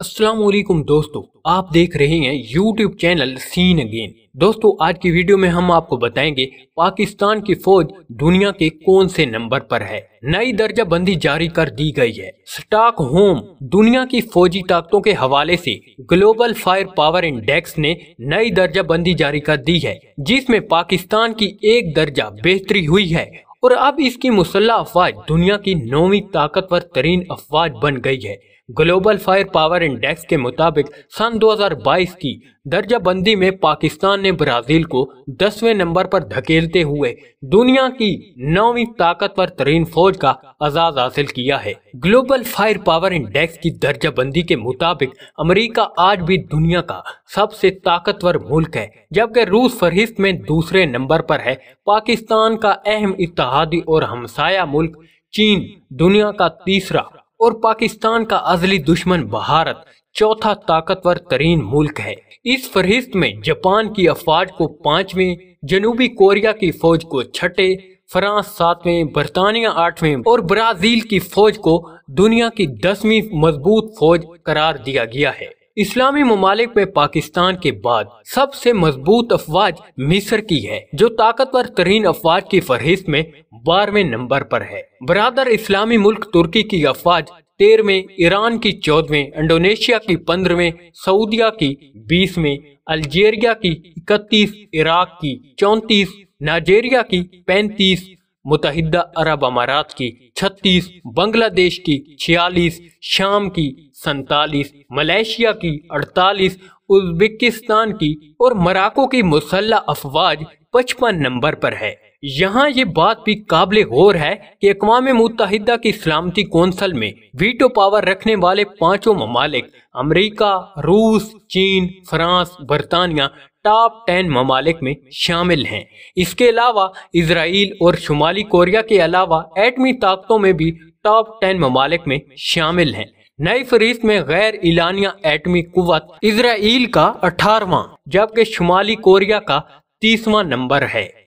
असलम दोस्तों आप देख रहे हैं YouTube चैनल सीन अगेन दोस्तों आज की वीडियो में हम आपको बताएंगे पाकिस्तान की फौज दुनिया के कौन से नंबर पर है नई दर्जा बंदी जारी कर दी गई है स्टॉक होम दुनिया की फौजी ताकतों के हवाले से ग्लोबल फायर पावर इंडेक्स ने नई दर्जा बंदी जारी कर दी है जिसमें पाकिस्तान की एक दर्जा बेहतरी हुई है और अब इसकी मुसल्ला अफवाज दुनिया की नौवीं ताकतवर तरीन अफवाज बन गई है ग्लोबल फायर पावर इंडेक्स के मुताबिक सन 2022 की दर्जा बंदी में पाकिस्तान ने ब्राज़ील को दसवें नंबर पर धकेलते हुए दुनिया की नौवीं ताकतवर तरीन फौज का आजाद हासिल किया है ग्लोबल फायर पावर इंडेक्स की दर्जा बंदी के मुताबिक अमेरिका आज भी दुनिया का सबसे ताकतवर मुल्क है जबकि रूस फहरिस्त में दूसरे नंबर पर है पाकिस्तान का अहम इतिहादी और हमसाया मुल्क चीन दुनिया का तीसरा और पाकिस्तान का अजली दुश्मन भारत चौथा ताकतवर तरीन मुल्क है इस फहरिस्त में जापान की अफवाज को पांचवें जनूबी कोरिया की फौज को छठे फ्रांस सातवें बरतानिया आठवें और ब्राजील की फौज को दुनिया की दसवीं मजबूत फौज करार दिया गया है इस्लामी ममालिक में पाकिस्तान के बाद सबसे मजबूत अफवाज मिस्र की है जो ताकतवर तरीन अफवाज की फहरिस्त में बारहवें नंबर पर है बरदर इस्लामी मुल्क तुर्की की अफवाज तेरहवें ईरान की चौदहवें इंडोनेशिया की पंद्रहवें सऊदिया की बीसवें अल्जेरिया की इकतीस इराक की चौंतीस नाइजेरिया की पैंतीस मुतहदा अरब अमारात की छत्तीस बांग्लादेश की छियालीस शाम की सैतालीस मलेशिया की अड़तालीस उज्बेकिस्तान की और मराको की मुसल्ला अफवाज पचपन नंबर पर है यहाँ ये बात भी काबिल गौर है कि अकवा मुतहदा की सलामती कौंसल में वीटो पावर रखने वाले पांचों ममालिक अमरीका रूस चीन फ्रांस बरतानिया टॉप टेन ममालिक में शामिल हैं इसके अलावा इसराइल और शुमाली कोरिया के अलावा एटमी ताकतों में भी टॉप टेन ममालिक में शामिल हैं नई फहरिस्त में गैर इलानिया एटमी कुत इसराइल का अठारवा जबकि शुमाली कोरिया का तीसवा नंबर है